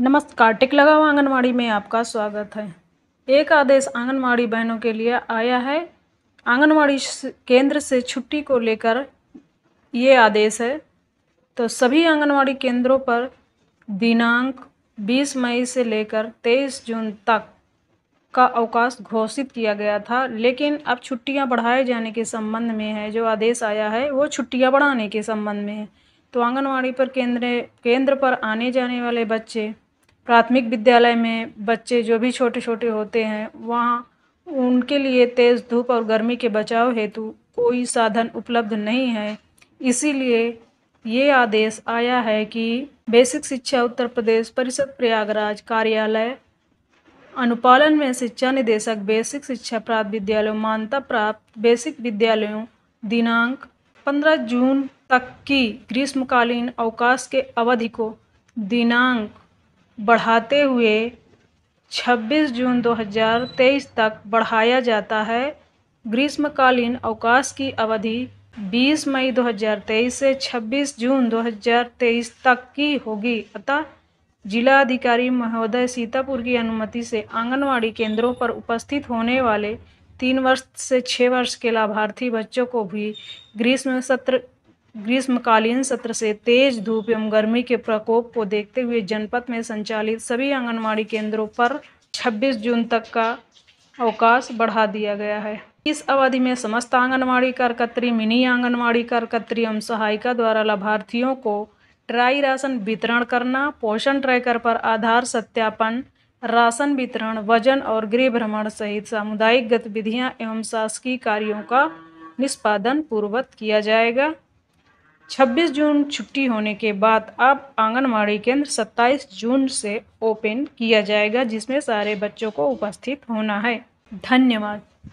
नमस्कार टिक हुआ आंगनबाड़ी में आपका स्वागत है एक आदेश आंगनबाड़ी बहनों के लिए आया है आंगनबाड़ी केंद्र से छुट्टी को लेकर ये आदेश है तो सभी आंगनवाड़ी केंद्रों पर दिनांक 20 मई से लेकर 23 जून तक का अवकाश घोषित किया गया था लेकिन अब छुट्टियां बढ़ाए जाने के संबंध में है जो आदेश आया है वो छुट्टियां बढ़ाने के संबंध में है तो आंगनवाड़ी पर केंद्र केंद्र पर आने जाने वाले बच्चे प्राथमिक विद्यालय में बच्चे जो भी छोटे छोटे होते हैं वहाँ उनके लिए तेज़ धूप और गर्मी के बचाव हेतु कोई साधन उपलब्ध नहीं है इसीलिए ये आदेश आया है कि बेसिक शिक्षा उत्तर प्रदेश परिषद प्रयागराज कार्यालय अनुपालन में शिक्षा निदेशक बेसिक शिक्षा प्राप्त विद्यालयों मान्यता प्राप्त बेसिक विद्यालयों दिनांक 15 जून तक की ग्रीष्मकालीन अवकाश के अवधि को दिनांक बढ़ाते हुए 26 जून 2023 तक बढ़ाया जाता है ग्रीष्मकालीन अवकाश की अवधि 20 मई 2023 से 26 जून 2023 तक की होगी अतः जिला अधिकारी महोदय सीतापुर की अनुमति से आंगनवाड़ी केंद्रों पर उपस्थित होने वाले तीन वर्ष से छः वर्ष के लाभार्थी बच्चों को भी ग्रीष्म सत्र ग्रीष्मकालीन सत्र से तेज धूप एवं गर्मी के प्रकोप को देखते हुए जनपद में संचालित सभी आंगनबाड़ी केंद्रों पर 26 जून तक का अवकाश बढ़ा दिया गया है इस अवधि में समस्त आंगनबाड़ी कार्यकर्त्री मिनी आंगनबाड़ी कार्यकर्त्री एवं सहायिका द्वारा लाभार्थियों को ट्राई राशन वितरण करना पोषण ट्रैकर पर आधार सत्यापन राशन वितरण वजन और गृह भ्रमण सहित सामुदायिक गतिविधियां एवं शासकीय कार्यों का निष्पादन पूर्वत किया जाएगा 26 जून छुट्टी होने के बाद अब आंगनवाड़ी केंद्र 27 जून से ओपन किया जाएगा जिसमें सारे बच्चों को उपस्थित होना है धन्यवाद